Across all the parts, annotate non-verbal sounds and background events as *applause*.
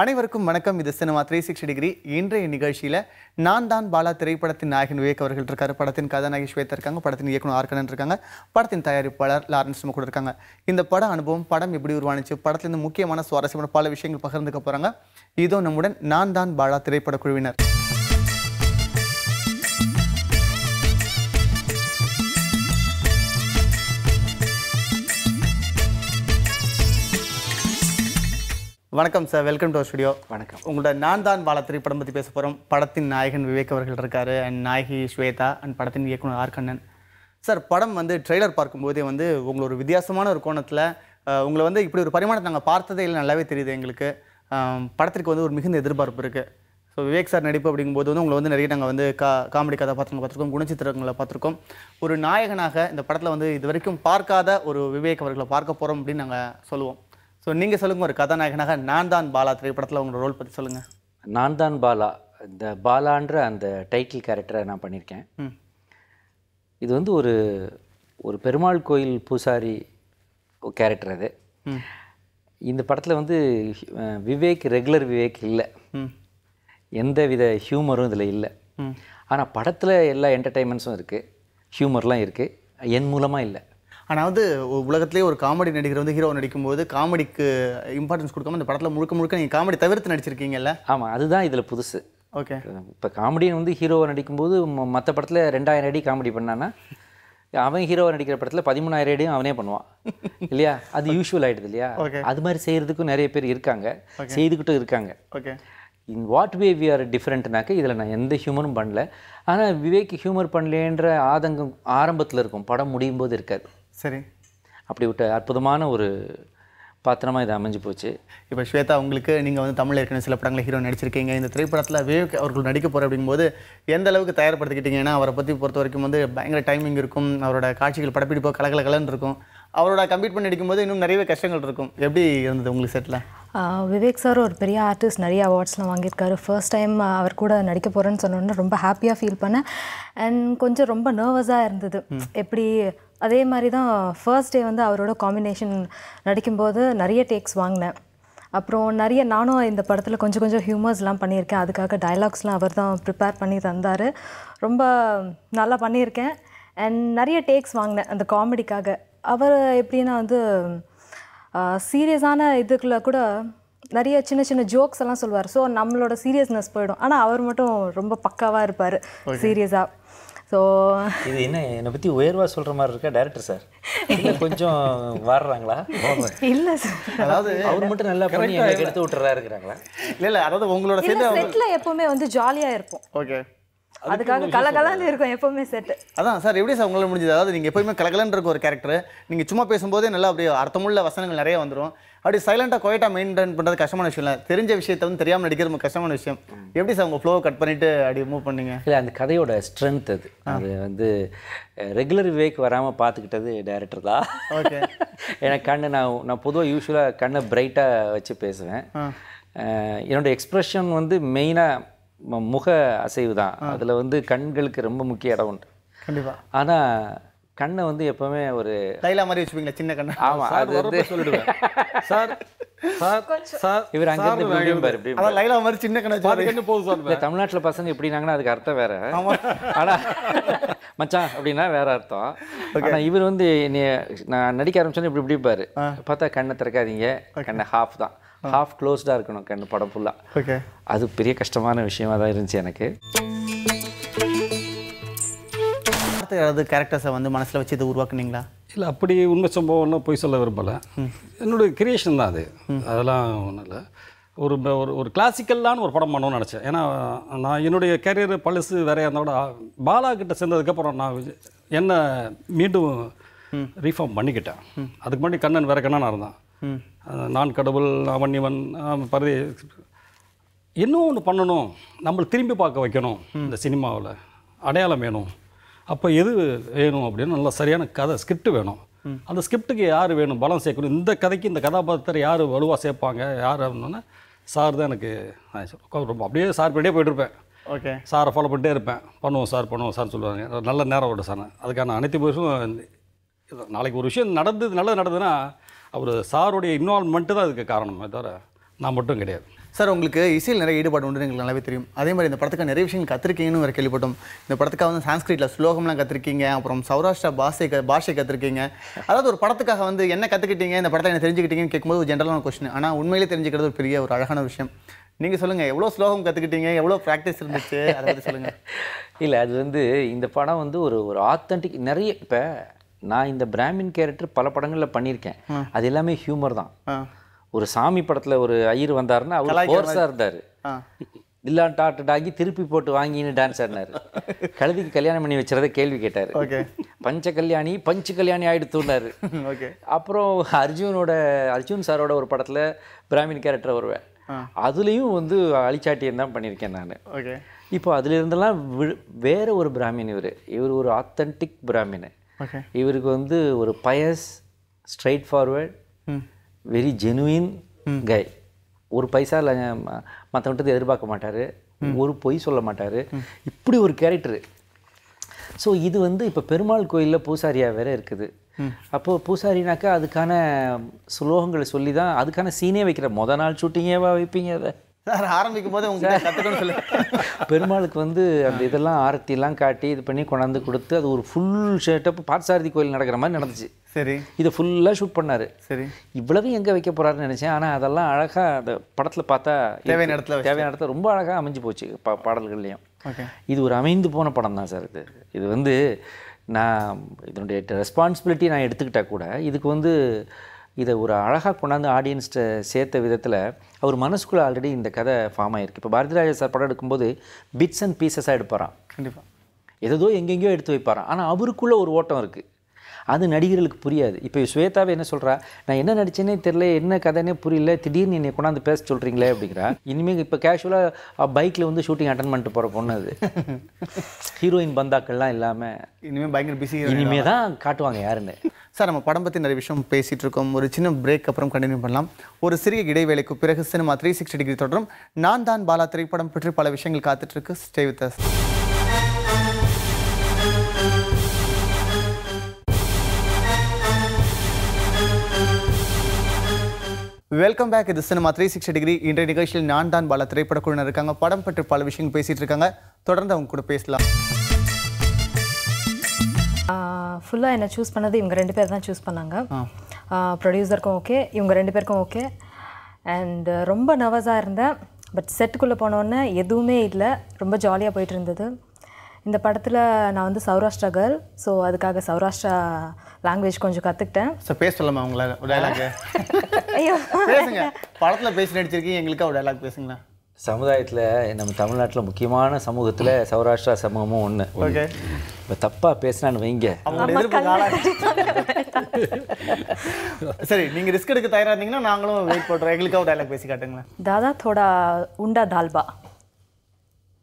அனைவருக்கும் வணக்கம் இது சினிமா த்ரீ சிக்ஸ்டி டிகிரி இன்றைய நிகழ்ச்சியில் நான் தான் பாலா திரைப்படத்தின் நாயகன் விவேக் அவர்கள் இருக்கார் படத்தின் கதாநாயகி ஸ்வேதா இருக்காங்க படத்தின் இயக்குனர் ஆர்கனன் இருக்காங்க படத்தின் தயாரிப்பாளர் லாரன்ஸ் கூட இருக்காங்க இந்த பட அனுபவம் படம் எப்படி உருவானுச்சு படத்துலேருந்து முக்கியமான சுவாரஸ்யமான பல விஷயங்கள் பகிர்ந்துக்க போகிறாங்க இதோ நம்முடன் நான் தான் பாலா திரைப்பட குழுவினர் வணக்கம் சார் வெல்கம் டு ஸ்டுடியோ வணக்கம் உங்களோட நான் தான் பால திரைப்படம் பற்றி பேச போகிறோம் படத்தின் நாயகன் விவேக் அவர்கள் இருக்கார் அண்ட் நாயகி ஸ்வேதா அண்ட் படத்தின் இயக்குனர் ஆர் கண்ணன் சார் படம் வந்து ட்ரெய்லர் பார்க்கும்போதே வந்து உங்களோட ஒரு வித்தியாசமான ஒரு கோணத்தில் உங்களை வந்து இப்படி ஒரு பரிமாணத்தை நாங்கள் பார்த்ததே இல்லை நல்லாவே தெரியுது எங்களுக்கு படத்திற்கு வந்து ஒரு மிகுந்த எதிர்பார்ப்பு இருக்குது ஸோ விவேக் சார் நடிப்பு அப்படிங்கும்போது வந்து உங்களை வந்து நிறைய நாங்கள் வந்து கா காமெடி கதை கதாபாத்திரங்களை பார்த்துருக்கோம் குணச்சித்திரங்களை பார்த்துருக்கோம் ஒரு நாயகனாக இந்த படத்தில் வந்து இது வரைக்கும் பார்க்காத ஒரு விவேக் அவர்களை பார்க்க போகிறோம் அப்படின்னு நாங்கள் சொல்லுவோம் ஸோ நீங்கள் சொல்லுங்கள் ஒரு கதாநாயகனாக நான் தான் பாலா திரைப்படத்தில் உங்களோட ரோல் பற்றி சொல்லுங்கள் நான் தான் பாலா இந்த பாலான்ற அந்த டைட்டில் கேரக்டரை நான் பண்ணியிருக்கேன் இது வந்து ஒரு ஒரு பெருமாள் கோயில் பூசாரி கேரக்டர் அது இந்த படத்தில் வந்து விவேக் ரெகுலர் விவேக் இல்லை எந்த வித ஹியூமரும் இதில் இல்லை ஆனால் படத்தில் எல்லா என்டர்டெயின்மெண்ட்ஸும் இருக்குது ஹியூமர்லாம் இருக்குது என் மூலமாக இல்லை ஆனால் வந்து உலகத்திலே ஒரு காமெடி நடிகர் வந்து ஹீரோ நடிக்கும்போது காமெடிக்கு இம்பார்ட்டன்ஸ் கொடுக்காம இந்த படத்தில் முழுக்க முழுக்க நீங்கள் காமெடி தவிர்த்து நடிச்சிருக்கீங்கல்ல ஆமாம் அதுதான் இதில் புதுசு ஓகே இப்போ காமெடின்னு வந்து ஹீரோவை நடிக்கும்போது மற்ற படத்தில் ரெண்டாயிரம் அடி காமெடி பண்ணான்னா அவன் ஹீரோவை நடிக்கிற படத்தில் பதிமூணாயிரம் அடியும் அவனே பண்ணுவான் *laughs* இல்லையா அது யூஸ்வல் ஆகிடுது இல்லையா அது மாதிரி செய்கிறதுக்கும் நிறைய பேர் இருக்காங்க செய்துக்கிட்டும் இருக்காங்க okay in what way we are டிஃப்ரெண்ட்னாக்க இதில் நான் எந்த ஹியூமரும் பண்ணல ஆனால் விவேக் ஹியூமர் பண்ணலேன்ற ஆதங்கம் ஆரம்பத்தில் இருக்கும் படம் முடியும் போது இருக்காது சரி அப்படி விட்ட அற்புதமான ஒரு பாத்திரமாக இது அமைஞ்சு போச்சு இப்போ ஸ்வேதா உங்களுக்கு நீங்கள் வந்து தமிழ் ஏற்கனவே சில படங்களில் ஹீரோ நடிச்சிருக்கீங்க இந்த திரைப்படத்தில் விவேக் அவர்கள் நடிக்க போகிற அப்படிங்கும்போது எந்த அளவுக்கு தயார்படுத்திக்கிட்டீங்கன்னா ஏன்னா அவரை பற்றி பொறுத்த வரைக்கும் வந்து பயங்கர டைமிங் இருக்கும் அவரோட காட்சிகள் படப்பிடிப்போ கலகல கலன் இருக்கும் அவரோட கம்ப்ளீட் பண்ணி நடிக்கும்போது இன்னும் நிறைய கஷ்டங்கள் இருக்கும் எப்படி இருந்தது உங்களுக்கு செட்டில் விவேக் சார் ஒரு பெரிய ஆர்டிஸ்ட் நிறைய அவார்ட்ஸ்லாம் வாங்கியிருக்காரு ஃபர்ஸ்ட் டைம் அவர் கூட நடிக்க போகிறேன்னு சொன்னோன்னே ரொம்ப ஹாப்பியாக ஃபீல் பண்ணேன் அண்ட் கொஞ்சம் ரொம்ப நர்வஸாக இருந்தது எப்படி அதே மாதிரி தான் ஃபர்ஸ்ட் டே வந்து அவரோட காம்பினேஷன் நடிக்கும்போது நிறைய டேக்ஸ் வாங்கினேன் அப்புறம் நிறைய நானும் இந்த படத்தில் கொஞ்சம் கொஞ்சம் ஹியூமர்ஸ்லாம் பண்ணியிருக்கேன் அதுக்காக டைலாக்ஸ்லாம் அவர் தான் ப்ரிப்பேர் பண்ணி தந்தார் ரொம்ப நல்லா பண்ணியிருக்கேன் அண்ட் நிறைய டேக்ஸ் வாங்கினேன் அந்த காமெடிக்காக அவர் எப்படின்னா வந்து சீரியஸான இதுக்குள்ள கூட நிறைய சின்ன சின்ன ஜோக்ஸ் எல்லாம் சொல்லுவார் ஸோ நம்மளோட சீரியஸ்னஸ் போயிடும் ஆனால் அவர் மட்டும் ரொம்ப பக்காவாக இருப்பார் சீரியஸாக ஸோ இது என்ன என்னை பற்றி உயர்வாக சொல்கிற மாதிரி இருக்கா டேரக்டர் சார் கொஞ்சம் வாடுறாங்களா இல்லை சார் அதாவது அவர் மட்டும் நல்லா பண்ணி எடுத்து விட்டுறா இருக்கிறாங்களா இல்லை இல்லை அதாவது உங்களோட சேர்ந்து எப்போவுமே வந்து ஜாலியாக இருப்போம் ஓகே அதுக்காக கலகலன்னு இருக்கும் எப்பவுமே செட் அதான் சார் எப்படி சார் உங்களால் முடிஞ்சது அதாவது நீங்கள் எப்போயுமே கலகலன்னு இருக்க ஒரு கேரக்டர் நீங்கள் சும்மா பேசும்போதே நல்லா அப்படியே அர்த்தமுள்ள வசனங்கள் நிறைய வந்துடும் அப்படி சைலண்டாக கொயட்டாக மெயின்டைன் பண்ணுறது கஷ்டமான விஷயம் இல்லை தெரிஞ்ச விஷயத்த வந்து தெரியாமல் நடிக்கிற ரொம்ப கஷ்டமான விஷயம் எப்படி சார் உங்கள் ஃப்ளோவை கட் பண்ணிவிட்டு அப்படி மூவ் பண்ணீங்க இல்லை அந்த கதையோட ஸ்ட்ரென்த் அது அது வந்து ரெகுலர் வேக் வராமல் பார்த்துக்கிட்டது டேரக்டர் தான் ஓகே *laughs* ஏன்னா கண்ணு நான் நான் பொதுவாக யூஸ்வலாக கண்ணை பிரைட்டாக வச்சு பேசுவேன் என்னோடய எக்ஸ்ப்ரெஷன் வந்து மெயினாக முக அசைவு தான் அதில் வந்து கண்களுக்கு ரொம்ப முக்கிய இடம் உண்டு கண்டிப்பாக ஆனால் கண்ணை வந்து எப்பவுமே ஒரு டைலா மாதிரி வச்சுப்பீங்களா சின்ன கண்ணு ஆமா அது வந்து சொல்லிடுவேன் சார் இவர் அங்க இருந்து வீடியோ பாரு இப்படி லைலா மாதிரி சின்ன கண்ணு வச்சு கண்ணு போகுது சார் தமிழ்நாட்டுல பசங்க இப்படினாங்கன்னா அதுக்கு அர்த்தம் வேற ஆனா மச்சான் அப்படின்னா வேற அர்த்தம் ஆனா இவர் வந்து நான் நடிக்க ஆரம்பிச்சோன்னு இப்படி இப்படி பாரு பார்த்தா கண்ணை திறக்காதீங்க கண்ணை ஹாஃப் தான் ஹாஃப் க்ளோஸ்டாக இருக்கணும் கண்ணு படம் ஃபுல்லாக ஓகே அது பெரிய கஷ்டமான விஷயமா தான் இருந்துச்சு எனக்கு ஏதாவது கேரக்டர்ஸை வந்து மனசில் வச்சு இதை உருவாக்குனீங்களா இல்லை அப்படி உண்மை சம்பவம்னா பொய் சொல்ல விரும்பலை என்னுடைய கிரியேஷன் தான் அது அதெல்லாம் ஒன்றும் இல்லை ஒரு ஒரு ஒரு கிளாசிக்கல்லான ஒரு படம் பண்ணணும்னு நினச்சேன் ஏன்னா நான் என்னுடைய கேரியர் பழசு வேறையாக கூட பாலா கிட்ட சேர்ந்ததுக்கப்புறம் நான் என்ன மீண்டும் ரீஃபார்ம் பண்ணிக்கிட்டேன் அதுக்கு முன்னாடி கண்ணன் வேறு கண்ணனாக இருந்தேன் நான் கடவுள் அவன் இவன் பரதி இன்னும் ஒன்று பண்ணணும் நம்மளை திரும்பி பார்க்க வைக்கணும் இந்த சினிமாவில் அடையாளம் வேணும் அப்போ எது வேணும் அப்படின்னு நல்லா சரியான கதை ஸ்கிரிப்ட் வேணும் அந்த ஸ்கிரிப்டுக்கு யார் வேணும் பலம் சேர்க்கணும் இந்த கதைக்கு இந்த கதாபாத்திரத்தை யார் வலுவாக சேர்ப்பாங்க யார் அப்படின்னா சார் தான் எனக்கு ரொம்ப அப்படியே சார் பின்னாடியே போயிட்டுருப்பேன் ஓகே சாரை ஃபாலோ பண்ணிட்டே இருப்பேன் பண்ணுவோம் சார் பண்ணுவோம் சார் சொல்லுவாங்க நல்ல நேரம் விட சார் அதுக்கான அனைத்து பேருக்கும் நாளைக்கு ஒரு விஷயம் நடந்தது நல்லது நடந்ததுன்னா அவர் சாருடைய இன்வால்மெண்ட்டு தான் அதுக்கு காரணமே தவிர நான் மட்டும் கிடையாது சார் உங்களுக்கு இசையில் நிறைய ஈடுபாடு உண்டு எங்களுக்கு நல்லாவே தெரியும் அதே மாதிரி இந்த படத்துக்கு நிறைய விஷயங்கள் கற்றுருக்கீங்கன்னு வேறு கேள்விப்பட்டோம் இந்த படத்துக்காக வந்து சான்ஸ்கிரிட்டில் ஸ்லோகம்லாம் கற்றுருக்கீங்க அப்புறம் சௌராஷ்டிரா பாஷை க பாஷை கற்றுருக்கீங்க அதாவது ஒரு படத்துக்காக வந்து என்ன கற்றுக்கிட்டீங்க இந்த படத்தை என்ன தெரிஞ்சுக்கிட்டீங்கன்னு கேட்கும்போது ஒரு ஜென்ரலான கொஸ்டின் ஆனால் உண்மையிலே தெரிஞ்சுக்கிறது ஒரு பெரிய ஒரு அழகான விஷயம் நீங்கள் சொல்லுங்கள் எவ்வளோ ஸ்லோகம் கற்றுக்கிட்டீங்க எவ்வளோ ப்ராக்டிஸ் இருந்துச்சு அதை சொல்லுங்கள் *laughs* இல்லை அது வந்து இந்த படம் வந்து ஒரு ஒரு ஆத்தென்டிக் நிறைய இப்போ நான் இந்த பிராமின் கேரக்டர் பல படங்களில் பண்ணியிருக்கேன் அது எல்லாமே ஹியூமர் தான் ஒரு சாமி படத்தில் ஒரு ஐயர் வந்தாருன்னா அவர் ஃபோர்ஸாக இருந்தார் இல்லான் ஆகி திருப்பி போட்டு வாங்கின்னு டான்ஸ் ஆடினார் *laughs* கழுதிக்கு கல்யாணம் பண்ணி வச்சுறத கேள்வி கேட்டார் பஞ்ச கல்யாணி பஞ்சு கல்யாணி *laughs* ஓகே அப்புறம் அர்ஜுனோட அர்ஜுன் சாரோட ஒரு படத்தில் பிராமின் கேரக்டர் வருவேன் அதுலேயும் வந்து அழிச்சாட்டியம் தான் பண்ணியிருக்கேன் நான் இப்போ அதுலேருந்தெல்லாம் வேறு ஒரு பிராமின் இவர் இவர் ஒரு ஆத்தன்டிக் பிராமின் இவருக்கு வந்து ஒரு pious straight forward very genuine guy ஒரு பைசா இல்லை மற்றவங்கிட்ட எதிர்பார்க்க மாட்டார் hmm. ஒரு பொய் சொல்ல மாட்டார் hmm. இப்படி ஒரு கேரக்டரு ஸோ இது வந்து இப்போ பெருமாள் கோயிலில் பூசாரியாக வேற இருக்குது hmm. அப்போது பூசாரினாக்கா அதுக்கான சுலோகங்களை சொல்லி தான் அதுக்கான சீனே வைக்கிற மொதல் நாள் ஷூட்டிங்கேவா வைப்பீங்க அதை சார் ஆரம்பிக்கும் போதே உங்ககிட்ட கற்றுக்கணும் சொல்லு பெருமாளுக்கு வந்து அந்த இதெல்லாம் ஆரத்திலாம் காட்டி இது பண்ணி கொண்டாந்து கொடுத்து அது ஒரு ஃபுல் ஷேட்டப் பாட்சாரதி கோயில் நடக்கிற மாதிரி நடந்துச்சு சரி இதை ஃபுல்லாக ஷூட் பண்ணார் சரி இவ்வளவு எங்கே வைக்க போகிறாருன்னு நினச்சேன் ஆனால் அதெல்லாம் அழகாக அந்த படத்தில் பார்த்தா தேவையான இடத்துல தேவையான இடத்துல ரொம்ப அழகாக அமைஞ்சு போச்சு பா பாடல்கள்லையும் இது ஒரு அமைந்து போன படம் தான் சார் இது இது வந்து நான் இதனுடைய ரெஸ்பான்சிபிலிட்டி நான் எடுத்துக்கிட்டால் கூட இதுக்கு வந்து இதை ஒரு அழகாக கொண்டாந்து ஆடியன்ஸ்ட்டை சேர்த்த விதத்தில் அவர் மனசுக்குள்ளே ஆல்ரெடி இந்த கதை ஃபார்ம் ஆகிருக்கு இப்போ பாரதிராஜா சார் படம் எடுக்கும்போது பிட்ஸ் அண்ட் பீசஸாக எடுப்பாரான் கண்டிப்பாக எதோ எங்கெங்கேயோ எடுத்து வைப்பாரான் ஆனால் அவருக்குள்ளே ஒரு ஓட்டம் இருக்குது அது நடிகர்களுக்கு புரியாது இப்போ ஸ்வேதாவை என்ன சொல்கிறா நான் என்ன நடிச்சேனே தெரில என்ன கதைனே புரியல திடீர்னு என்னை கொண்டாந்து பேச சொல்கிறீங்களே அப்படிங்கிறா இனிமேல் இப்போ கேஷுவலாக பைக்கில் வந்து ஷூட்டிங் அட்டன் பண்ணிட்டு போகிற பொண்ணு அது ஹீரோயின் பந்தாக்கள்லாம் இல்லாமல் இனிமேல் பயங்கர பிஸி இனிமேல் தான் காட்டுவாங்க யாருன்னு சார் நம்ம படம் பற்றி நிறைய விஷயம் பேசிகிட்டு இருக்கோம் ஒரு சின்ன பிரேக் அப்புறம் கண்டினியூ பண்ணலாம் ஒரு சிறிய இடைவேளைக்கு பிறகு சினிமா த்ரீ சிக்ஸ்டி டிகிரி தொடரும் நான் தான் பாலா திரைப்படம் பற்றி பல விஷயங்கள் காத்துட்ருக்கு stay with us welcome back இது சினிமா த்ரீ சிக்ஸ்டி டிகிரி இன்றைய நிகழ்ச்சியில் நான் தான் திரைப்பட திரைப்படக்குழுவினர் இருக்காங்க படம் பற்றி பல விஷயங்கள் பேசிட்டு இருக்காங்க தொடர்ந்து அவங்க கூட பேசலாம் ஃபுல்லாக என்னை சூஸ் பண்ணது இவங்க ரெண்டு பேர் தான் சூஸ் பண்ணாங்க ப்ரொடியூசருக்கும் ஓகே இவங்க ரெண்டு பேருக்கும் ஓகே அண்ட் ரொம்ப நர்வஸாக இருந்தேன் பட் செட்டுக்குள்ளே போனோடனே எதுவுமே இல்லை ரொம்ப ஜாலியாக போயிட்டு இருந்தது இந்த படத்தில் நான் வந்து சௌராஷ்டிரா கேர்ள் ஸோ அதுக்காக சௌராஷ்டிரா லாங்குவேஜ் கொஞ்சம் கற்றுக்கிட்டேன் ஸோ பேசலாமா உங்களை டைலாக் *laughs* பேசுங்க படத்துல பேசி நடிச்சிருக்கீங்க எங்களுக்கு ஒரு டைலாக் பேசுங்களேன் சமுதாயத்தில் நம்ம தமிழ்நாட்டில் முக்கியமான சமூகத்தில் சௌராஷ்டிரா சமூகமும் ஒன்று இப்போ தப்பாக பேசினான்னு வைங்க சரி நீங்கள் ரிஸ்க் எடுக்க தயாராக இருந்தீங்கன்னா நாங்களும் வெயிட் பண்ணுறோம் எங்களுக்காக ஒரு டைலாக் பேசி காட்டுங்களேன் தாதா தோடா உண்டா தால்பா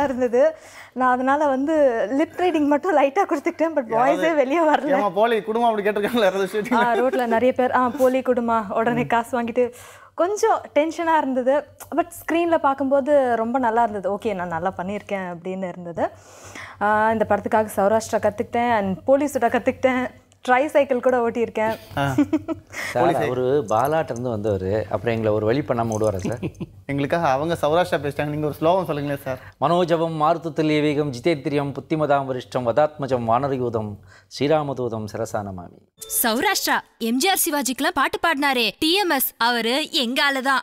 நல்லா இருந்தது நான் அதனால வந்து லிப் ரீடிங் மட்டும் லைட்டாக கொடுத்துக்கிட்டேன் பட் பாய்ஸே வெளியே வரல போலி குடும்பம் அப்படி கேட்டிருக்காங்களா ரோட்டில் நிறைய பேர் ஆ போலி குடும்பம் உடனே காசு வாங்கிட்டு கொஞ்சம் டென்ஷனாக இருந்தது பட் ஸ்க்ரீனில் பார்க்கும்போது ரொம்ப நல்லா இருந்தது ஓகே நான் நல்லா பண்ணியிருக்கேன் அப்படின்னு இருந்தது இந்த படத்துக்காக சௌராஷ்டிரா கற்றுக்கிட்டேன் அண்ட் போலீஸோட கற்றுக்கிட்டேன் ட்ரை சைக்கிள் கூட ஓட்டியிருக்கேன் ஒரு பாலாட்டிருந்து வந்தவர் அப்புறம் எங்களை ஒரு வழி பண்ணாமல் விடுவார் சார் *laughs* எங்களுக்காக அவங்க சௌராஷ்டிரா பேசிட்டாங்க நீங்கள் ஒரு ஸ்லோகம் சொல்லுங்களேன் சார் மனோஜபம் மாருத்துத்தில் ஏவேகம் ஜிதேத்திரியம் புத்திமதாம் வரிஷ்டம் வதாத்மஜம் வானரயூதம் ஸ்ரீராமதூதம் சிரசானமாமி சௌராஷ்டிரா எம்ஜிஆர் சிவாஜிக்கெலாம் பாட்டு பாடினாரே டிஎம்எஸ் அவரு எங்கால தான்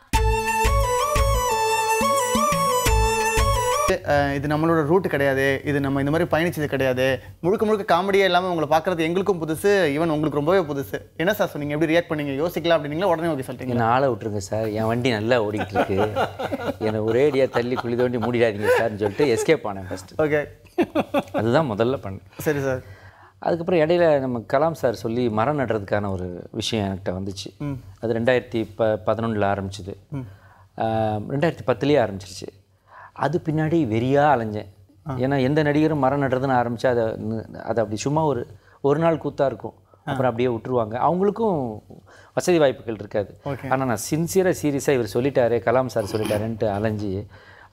இது நம்மளோட ரூட் கிடையாது இது நம்ம இந்த மாதிரி பயணிச்சது கிடையாது முழுக்க முழுக்க காமெடியே இல்லாமல் உங்களை பார்க்குறது எங்களுக்கும் புதுசு ஈவன் உங்களுக்கு ரொம்பவே புதுசு என்ன சார் சொன்னீங்க எப்படி ரியாக்ட் பண்ணீங்க யோசிக்கலாம் அப்படின்னீங்களா உடனே ஓகே சொல்லிட்டீங்க நான் ஆளை விட்டுருங்க சார் என் வண்டி நல்லா ஓடிக்கிட்டு இருக்கு என்னை ஒரேடியாக தள்ளி குளித வண்டி மூடிடாதீங்க சார்னு சொல்லிட்டு எஸ்கேப் ஆனேன் ஃபஸ்ட்டு ஓகே அதுதான் முதல்ல பண்ணேன் சரி சார் அதுக்கப்புறம் இடையில நம்ம கலாம் சார் சொல்லி மரம் நடுறதுக்கான ஒரு விஷயம் என்கிட்ட வந்துச்சு அது ரெண்டாயிரத்தி ப பதினொன்றில் ஆரம்பிச்சிது ரெண்டாயிரத்தி பத்துலேயே ஆரம்பிச்சிருச்சு அது பின்னாடி வெறியாக அலைஞ்சேன் ஏன்னா எந்த நடிகரும் மரம் நடுறதுன்னு ஆரம்பித்தா அதை அதை அப்படி சும்மா ஒரு ஒரு நாள் கூத்தாக இருக்கும் அப்புறம் அப்படியே விட்டுருவாங்க அவங்களுக்கும் வசதி வாய்ப்புகள் இருக்காது ஆனால் நான் சின்சியராக சீரியஸாக இவர் சொல்லிட்டாரு கலாம் சார் சொல்லிட்டாருன்ட்டு அலைஞ்சு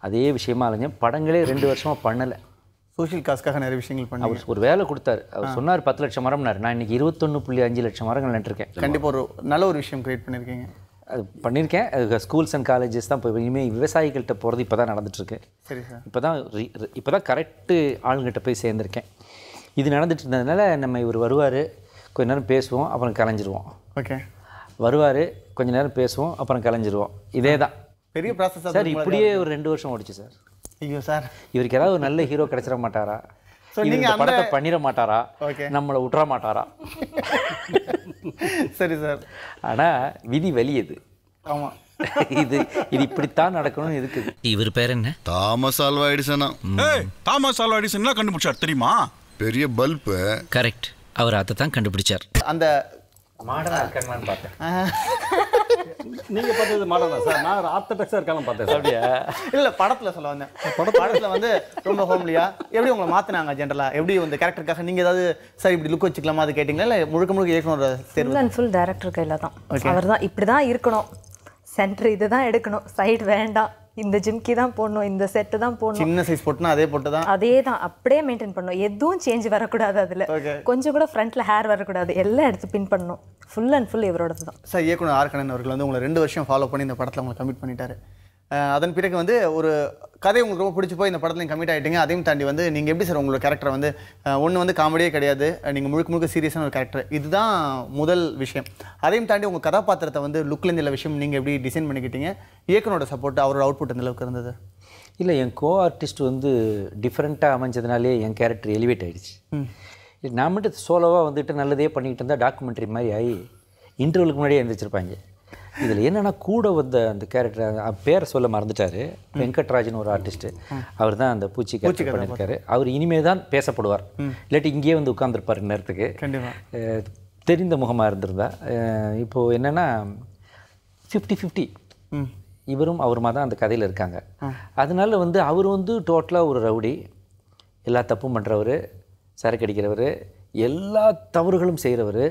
அதே விஷயமா அலைஞ்சேன் படங்களே ரெண்டு வருஷமாக பண்ணலை சோஷியல் காசுக்காக நிறைய விஷயங்கள் பண்ணி அவர் ஒரு வேலை கொடுத்தாரு அவர் சொன்னார் பத்து லட்சம் மரம்னார் நான் இன்னைக்கு இருபத்தொன்று புள்ளி அஞ்சு லட்சம் மரங்கள் நட்டுருக்கேன் கண்டிப்பாக ஒரு நல்ல ஒரு விஷயம் க்ரியேட் பண்ணியிருக்கீங்க பண்ணியிருக்கேன் ஸ்கூல்ஸ் அண்ட் காலேஜஸ் தான் இப்போ இனிமேல் விவசாயிகள்கிட்ட போகிறது இப்போ தான் நடந்துட்டுருக்கு சரி சார் இப்போ தான் இப்போ தான் கரெக்டு ஆளுங்கிட்ட போய் சேர்ந்துருக்கேன் இது நடந்துட்டு இருந்ததுனால நம்ம இவர் வருவார் கொஞ்ச நேரம் பேசுவோம் அப்புறம் கலைஞ்சிருவோம் ஓகே வருவார் கொஞ்ச நேரம் பேசுவோம் அப்புறம் கலைஞ்சிருவோம் இதே தான் பெரிய ப்ராசஸ் சார் இப்படியே ஒரு ரெண்டு வருஷம் ஓடிச்சு சார் ஐயோ சார் இவருக்கு ஏதாவது ஒரு நல்ல ஹீரோ கிடச்சிட மாட்டாரா நீங்க படத்தை பண்ணிட மாட்டாரா நம்மளை விட்டுற மாட்டாரா சரி சார் ஆனா விதி வெளியது ஆமா இது இது இப்படித்தான் நடக்கணும்னு இருக்குது இவர் பேர் என்ன தாமஸ் ஆல்வா எடிசனா தாமஸ் ஆல்வா எடிசன் என்ன கண்டுபிடிச்சார் தெரியுமா பெரிய பல்பு கரெக்ட் அவர் அதை தான் கண்டுபிடிச்சார் அந்த மாடலாக இருக்கணும்னு பார்த்தேன் நீங்க பார்த்தது மாடல் தான் சார் நான் ஆர்த்தடாக்ஸா இருக்கலாம் பார்த்தேன் சார் அப்படியே இல்ல படத்துல சொல்ல வந்தேன் படத்துல வந்து ரொம்ப ஹோம்லியா எப்படி உங்களை மாத்தினாங்க ஜென்ரலா எப்படி வந்து கேரக்டருக்காக நீங்க ஏதாவது சார் இப்படி லுக் வச்சுக்கலாமா அது கேட்டீங்களா இல்ல முழுக்க முழுக்க இயக்குனர் ஃபுல் ஃபுல் டேரக்டர் கையில தான் அவர் தான் இப்படி தான் இருக்கணும் சென்டர் இதுதான் எடுக்கணும் சைடு வேண்டாம் இந்த ஜிம்கி தான் போடணும் இந்த செட்டு தான் போடணும் சின்ன சைஸ் போட்டு அதே போட்டு தான் அதே தான் அப்படியே மெயின்டைன் பண்ணணும் எதுவும் சேஞ்ச் வரக்கூடாது அதில் கொஞ்சம் கூட ஃப்ரண்ட்ல ஹேர் வரக்கூடாது எல்லாம் எடுத்து பின் பண்ணணும் ஃபுல் அண்ட் ஃபுல் இவரோடது தான் சார் இயக்குனர் ஆர்கணன் அவர்கள் வந்து உங்களை ரெண்டு வருஷம் ஃபாலோ பண்ணி இந்த படத்தில் உங்களை கமிட் பண்ணிட்டாரு அதன் பிறகு வந்து ஒரு கதை உங்களுக்கு ரொம்ப பிடிச்சி போய் இந்த படத்தில் கம்மிட் ஆகிட்டீங்க அதையும் தாண்டி வந்து நீங்கள் எப்படி சார் உங்களோட கேரக்டர் வந்து ஒன்று வந்து காமெடியே கிடையாது நீங்கள் முழுக்க முழுக்க சீரியஸான ஒரு கேரக்டர் இதுதான் முதல் விஷயம் அதையும் தாண்டி உங்கள் கதாபாத்திரத்தை வந்து லுக்லேருந்து இருந்த விஷயம் நீங்கள் எப்படி டிசைன் பண்ணிக்கிட்டீங்க இயக்குனோட சப்போர்ட் அவரோட அவுட்புட் எந்த அளவுக்கு இருந்தது இல்லை என் கோ ஆர்டிஸ்ட் வந்து டிஃப்ரெண்ட்டாக அமைஞ்சதுனாலே என் கேரக்டர் எலிவேட் ஆகிடுச்சு நான் மட்டும் சோலோவாக வந்துட்டு நல்லதே பண்ணிக்கிட்டு இருந்தால் டாக்குமெண்ட்ரி மாதிரி ஆகி இன்டர்வலுக்கு முன்னாடியே எழுந்திரிச்சிருப்பாங்க இதில் என்னென்னா கூட வந்த அந்த கேரக்டர் பேரை சொல்ல மறந்துட்டார் வெங்கட்ராஜன் ஒரு ஆர்டிஸ்ட்டு அவர் தான் அந்த பூச்சி கேரக்டர் பண்ணியிருக்காரு அவர் இனிமேல் தான் பேசப்படுவார் இல்லாட்டி இங்கேயே வந்து உட்காந்துருப்பார் நேரத்துக்கு தெரிந்த முகமாக இருந்திருந்தா இப்போது என்னென்னா ஃபிஃப்டி ஃபிஃப்டி இவரும் அவருமா தான் அந்த கதையில் இருக்காங்க அதனால வந்து அவர் வந்து டோட்டலாக ஒரு ரவுடி எல்லா தப்பும் பண்ணுறவர் சரக்கு அடிக்கிறவர் எல்லா தவறுகளும் செய்கிறவர்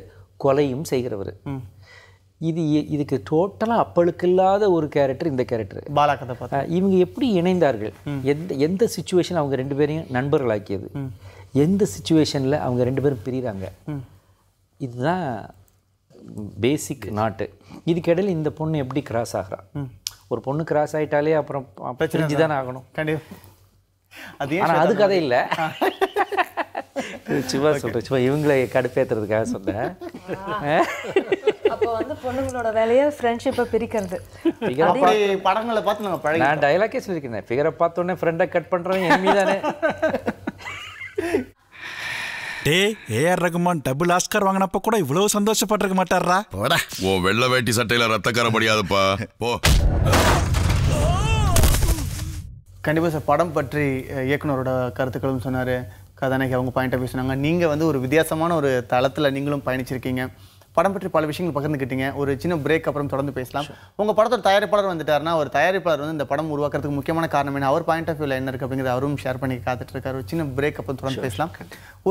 கொலையும் செய்கிறவர் இது இதுக்கு டோட்டலாக அப்பளுக்கு இல்லாத ஒரு கேரக்டர் இந்த கேரக்டர் பாலா கதை பார்த்தா இவங்க எப்படி இணைந்தார்கள் எந்த எந்த சுச்சுவேஷன் அவங்க ரெண்டு பேரையும் நண்பர்களாக்கியது எந்த சுச்சுவேஷனில் அவங்க ரெண்டு பேரும் பிரிகிறாங்க இதுதான் பேசிக் நாட்டு இதுக்கிடையில் இந்த பொண்ணு எப்படி கிராஸ் ஆகிறா ஒரு பொண்ணு கிராஸ் ஆகிட்டாலே அப்புறம் பிரிஞ்சு தானே ஆகணும் கண்டிப்பாக ஆனால் அது கதை இல்லை சும்மா சொல்கிறேன் சும்மா இவங்களை கடுப்பேற்றுறதுக்காக சொன்னேன் அப்போ வந்து பொண்ணுங்களோட வேலையை ஃப்ரெண்ட்ஷிப்பை பிரிக்கிறது படங்களை பார்த்து நாங்கள் பழகி நான் டைலாக்கே சொல்லிக்கிறேன் ஃபிகரை பார்த்தோன்னே ஃப்ரெண்டை கட் பண்ணுறவன் என் தானே டே ஏஆர் ரகுமான் டபுள் ஆஸ்கர் வாங்கினப்ப கூட இவ்வளவு சந்தோஷப்பட்டிருக்க மாட்டாரா போடா ஓ வெள்ள வேட்டி சட்டையில ரத்தக்கார முடியாதுப்பா போ கண்டிப்பாக சார் படம் பற்றி இயக்குனரோட கருத்துக்களும் சொன்னார் கதாநாயகி அவங்க பாயிண்ட் ஆஃப் சொன்னாங்க நீங்கள் வந்து ஒரு வித்தியாசமான ஒரு தளத்தில் நீங்களும் பயணிச்சிருக்கீங்க படம் பற்றி பல விஷயங்கள் பகிர்ந்துக்கிட்டீங்க ஒரு சின்ன பிரேக் அப்புறம் தொடர்ந்து பேசலாம் உங்கள் படத்தோட தயாரிப்பாளர் வந்துட்டார்னா ஒரு தயாரிப்பாளர் வந்து இந்த படம் உருவாக்குறதுக்கு முக்கியமான காரணம் என்ன அவர் பாயிண்ட் ஆஃப் வியூவில் என்ன இருக்குது அப்படிங்கிறத அவரும் ஷேர் பண்ணி காத்துட்டு இருக்காரு ஒரு சின்ன பிரேக் அப்புறம் தொடர்ந்து பேசலாம்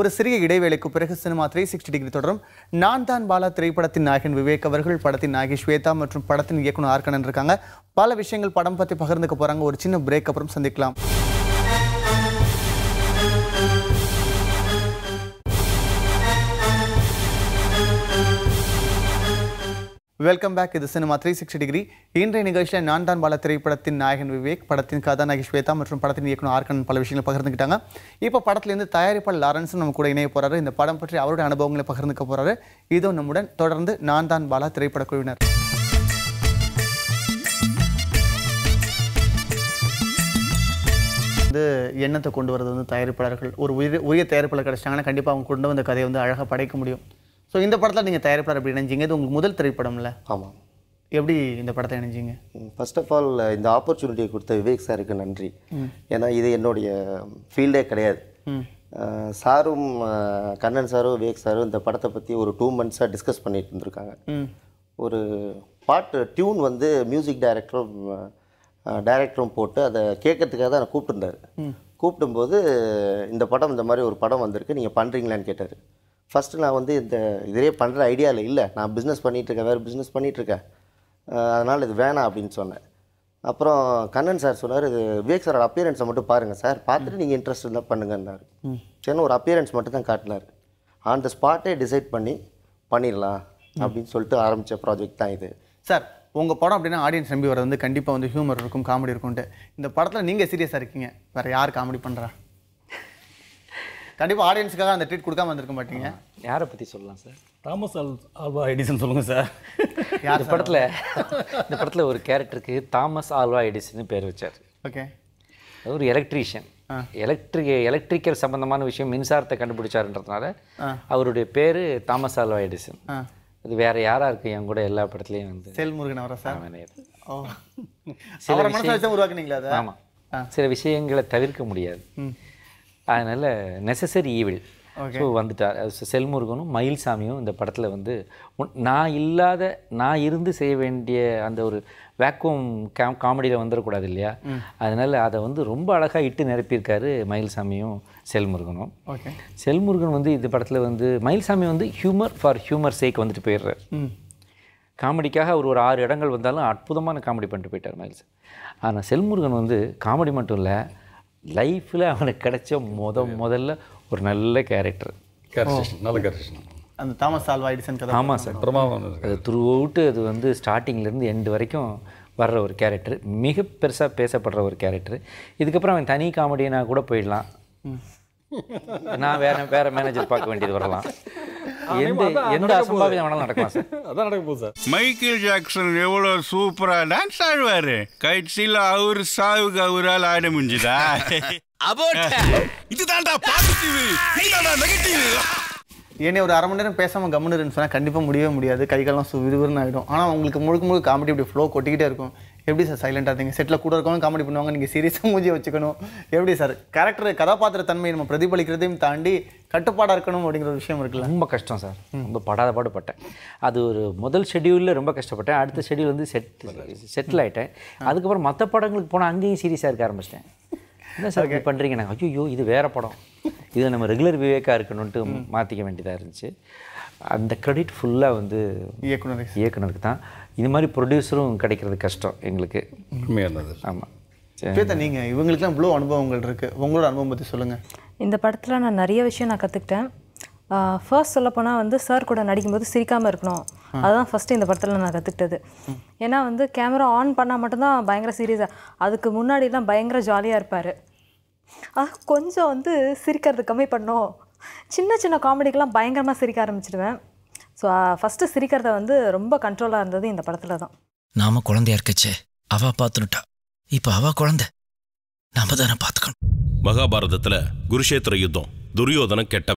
ஒரு சிறிய இடைவேளைக்கு பிறகு சினிமா த்ரீ சிக்ஸ்டி டிகிரி தொடரும் நான் தான் பாலா திரைப்படத்தின் நாயகன் விவேக் அவர்கள் படத்தின் நாயகி ஸ்வேதா மற்றும் படத்தின் இயக்குனர் ஆர்கணன் இருக்காங்க பல விஷயங்கள் படம் பற்றி பகிர்ந்துக்க போகிறாங்க ஒரு சின்ன பிரேக் அப்புறம் சந்திக்கலாம் வெல்கம் பேக் இது சினிமா த்ரீ சிக்ஸ்டி டிகிரி இன்றைய நிகழ்ச்சியில் நான் தான் பால திரைப்படத்தின் நாயகன் விவேக் படத்தின் கதாநாயகி ஸ்வேதா மற்றும் படத்தின் இயக்குனர் ஆர்கன் பல விஷயங்களை பகிர்ந்துக்கிட்டாங்க இப்போ படத்துலேருந்து தயாரிப்பாளர் லாரன்ஸும் நம்ம கூட இணைய போகிறாரு இந்த படம் பற்றி அவருடைய அனுபவங்களை பகிர்ந்துக்க போகிறாரு இதுவும் நம்முடன் தொடர்ந்து நான் தான் பாலா திரைப்பட குழுவினர் வந்து எண்ணத்தை கொண்டு வரது வந்து தயாரிப்பாளர்கள் ஒரு உரிய உரிய தயாரிப்பாளர் கிடைச்சிட்டாங்கன்னா கண்டிப்பாக அவங்க கொண்டு வந்த கதையை வந்து அழகாக படைக்க முடியும் ஸோ இந்த படத்தில் நீங்கள் தயாரிப்பாளர் எப்படி இணைஞ்சிங்க இது உங்களுக்கு முதல் திரைப்படம்ல ஆமாம் எப்படி இந்த படத்தை இணைஞ்சிங்க ஃபர்ஸ்ட் ஆஃப் ஆல் இந்த ஆப்பர்ச்சுனிட்டியை கொடுத்த விவேக் சாருக்கு நன்றி ஏன்னா இது என்னுடைய ஃபீல்டே கிடையாது சாரும் கண்ணன் சாரும் விவேக் சாரும் இந்த படத்தை பற்றி ஒரு டூ மந்த்ஸாக டிஸ்கஸ் பண்ணிட்டு இருந்திருக்காங்க ஒரு பாட்டு டியூன் வந்து மியூசிக் டைரக்டரும் டைரக்டரும் போட்டு அதை கேட்கறதுக்காக தான் கூப்பிட்டுருந்தாரு கூப்பிடும்போது இந்த படம் இந்த மாதிரி ஒரு படம் வந்திருக்கு நீங்கள் பண்ணுறீங்களான்னு கேட்டார் ஃபஸ்ட்டு நான் வந்து இந்த இதிலே பண்ணுற ஐடியாவில் இல்லை நான் பிஸ்னஸ் பண்ணிகிட்ருக்கேன் வேறு பிஸ்னஸ் பண்ணிகிட்ருக்கேன் அதனால் இது வேணாம் அப்படின்னு சொன்னேன் அப்புறம் கண்ணன் சார் சொன்னார் இது விவேக் சாரோட அப்பியரன்ஸை மட்டும் பாருங்கள் சார் பார்த்துட்டு நீங்கள் இன்ட்ரெஸ்ட் இருந்தால் பண்ணுங்கன்னாரு சரினு ஒரு அப்பியரன்ஸ் மட்டும் தான் காட்டினார் ஆன் த ஸ்பாட்டே டிசைட் பண்ணி பண்ணிடலாம் அப்படின்னு சொல்லிட்டு ஆரம்பித்த ப்ராஜெக்ட் தான் இது சார் உங்கள் படம் அப்படின்னா ஆடியன்ஸ் நம்பி வர்றது வந்து கண்டிப்பாக வந்து ஹியூமர் இருக்கும் காமெடி இருக்கும்ட்டு இந்த படத்தில் நீங்கள் சீரியஸாக இருக்கீங்க வேறு யார் காமெடி பண்ணுறா கண்டிப்பாக ஆடியன்ஸுக்காக அந்த ட்ரீட் கொடுக்காம வந்திருக்க மாட்டீங்க யாரை பற்றி சொல்லலாம் சார் தாமஸ் ஆல் ஆல்வா எடிசன் சொல்லுங்கள் சார் இந்த படத்தில் இந்த படத்தில் ஒரு கேரக்டருக்கு தாமஸ் ஆல்வா எடிசன் பேர் வச்சார் ஓகே ஒரு எலக்ட்ரீஷியன் எலக்ட்ரிக் எலக்ட்ரிக்கல் சம்மந்தமான விஷயம் மின்சாரத்தை கண்டுபிடிச்சாருன்றதுனால அவருடைய பேர் தாமஸ் ஆல்வா எடிசன் அது வேற யாரா இருக்கு என் கூட எல்லா படத்துலயும் வந்து செல் முருகன் சார் சில ஆமா சில விஷயங்களை தவிர்க்க முடியாது அதனால் நெசசரி ஈவில் ஸோ வந்துட்டார் செல்முருகனும் மயில் சாமியும் இந்த படத்தில் வந்து நான் இல்லாத நான் இருந்து செய்ய வேண்டிய அந்த ஒரு வேக்கூம் காம் காமெடியில் வந்துடக்கூடாது இல்லையா அதனால் அதை வந்து ரொம்ப அழகாக இட்டு நிரப்பியிருக்காரு மயில்சாமியும் செல்முருகனும் ஓகே செல்முருகன் வந்து இந்த படத்தில் வந்து மயில்சாமி வந்து ஹியூமர் ஃபார் ஹியூமர் சேக் வந்துட்டு போயிடுறார் காமெடிக்காக அவர் ஒரு ஆறு இடங்கள் வந்தாலும் அற்புதமான காமெடி பண்ணிட்டு போயிட்டார் மயில்சாமி ஆனால் செல்முருகன் வந்து காமெடி மட்டும் இல்லை லைஃப்பில் அவனுக்கு கிடைச்ச முத முதல்ல ஒரு நல்ல கேரக்டர் நல்ல அந்த தாமஸ் ஆல்வா எடிசன் கதை ஆமாம் சார் அது த்ரூ அவுட்டு அது வந்து ஸ்டார்டிங்லேருந்து எண்டு வரைக்கும் வர்ற ஒரு கேரக்டர் மிக பெருசாக பேசப்படுற ஒரு கேரக்டர் இதுக்கப்புறம் அவன் தனி காமெடியனாக கூட போயிடலாம் நான் வேற வேற மேனேஜர் பார்க்க வேண்டியது வரலாம் எந்த எந்த அசம்பாவிதம் வேணாலும் நடக்கலாம் *laughs* அதான் நடக்க மைக்கேல் ஜாக்சன் எவ்வளவு சூப்பரா டான்ஸ் ஆடுவார் கட்சியில் அவர் சாவுக்கு அவரால் ஆட முடிஞ்சுதா அபோட் *laughs* இதுதான்டா பாசிட்டிவ் இதுதான்டா ஒரு அரை மணி நேரம் பேசாமல் கம்முன்னு இருந்துச்சுன்னா கண்டிப்பாக முடியவே முடியாது கை காலம் விறுவிறுன்னு ஆகிடும் ஆனால் உங்களுக்கு முழுக்க முழுக்க காமெடி இப்படி ஃப்ளோ கொட்டிக்கிட்டே இருக்கும் எப்படி சார் சைலண்டாக இருந்தீங்க செட்டில் கூட இருக்கவங்க காமெடி பண்ணுவாங்க நீங்கள் சீரியஸாக மூஞ்சியை வச்சுக்கணும் எப்படி சார் கேரக்டர் கதாபாத்திர தன்மையை நம்ம பிரதிபலிக்கிறதையும் தாண்டி கட்டுப்பாடாக இருக்கணும் அப்படிங்கிற ஒரு விஷயம் இருக்குல்ல ரொம்ப கஷ்டம் சார் ரொம்ப படாத பாடுபட்டேன் அது ஒரு முதல் ஷெடியூலில் ரொம்ப கஷ்டப்பட்டேன் அடுத்த ஷெடியூல் வந்து செட் செட்டில் ஆகிட்டேன் அதுக்கப்புறம் மற்ற படங்களுக்கு போனால் அங்கேயும் சீரியஸாக இருக்க ஆரம்பிச்சிட்டேன் என்ன சார் பண்ணுறீங்க நாங்கள் ஐயோ இது வேறு படம் இது நம்ம ரெகுலர் விவேக்காக இருக்கணும்ட்டு மாற்றிக்க வேண்டியதாக இருந்துச்சு அந்த க்ரெடிட் ஃபுல்லாக வந்து இயக்குனர் இயக்குனருக்கு தான் இது மாதிரி ப்ரொடியூசரும் கிடைக்கிறது கஷ்டம் எங்களுக்கு உண்மையானது ஆமாம் பேத்தா நீங்கள் இவங்களுக்குலாம் இவ்வளோ அனுபவங்கள் இருக்குது உங்களோட அனுபவம் பற்றி சொல்லுங்கள் இந்த படத்தில் நான் நிறைய விஷயம் நான் கற்றுக்கிட்டேன் ஃபர்ஸ்ட் சொல்லப்போனால் வந்து சார் கூட நடிக்கும்போது சிரிக்காமல் இருக்கணும் அதுதான் ஃபஸ்ட்டு இந்த படத்தில் நான் கற்றுக்கிட்டது ஏன்னா வந்து கேமரா ஆன் பண்ணால் மட்டும்தான் பயங்கர சீரியஸாக அதுக்கு முன்னாடிலாம் பயங்கர ஜாலியாக இருப்பார் கொஞ்சம் வந்து சிரிக்கிறது கம்மி பண்ணும் சின்ன சின்ன காமெடிக்கெலாம் பயங்கரமாக சிரிக்க ஆரம்பிச்சிடுவேன் ஸோ ஃபஸ்ட்டு சிரிக்கிறத வந்து ரொம்ப கண்ட்ரோலாக இருந்தது இந்த படத்தில் தான் நாம குழந்தையா இருக்கச்சே அவ பார்த்துட்டா இப்போ அவ குழந்தை நாம தானே பார்த்துக்கணும் மகாபாரதத்தில் குருஷேத்திர யுத்தம் துரியோதனம் கெட்ட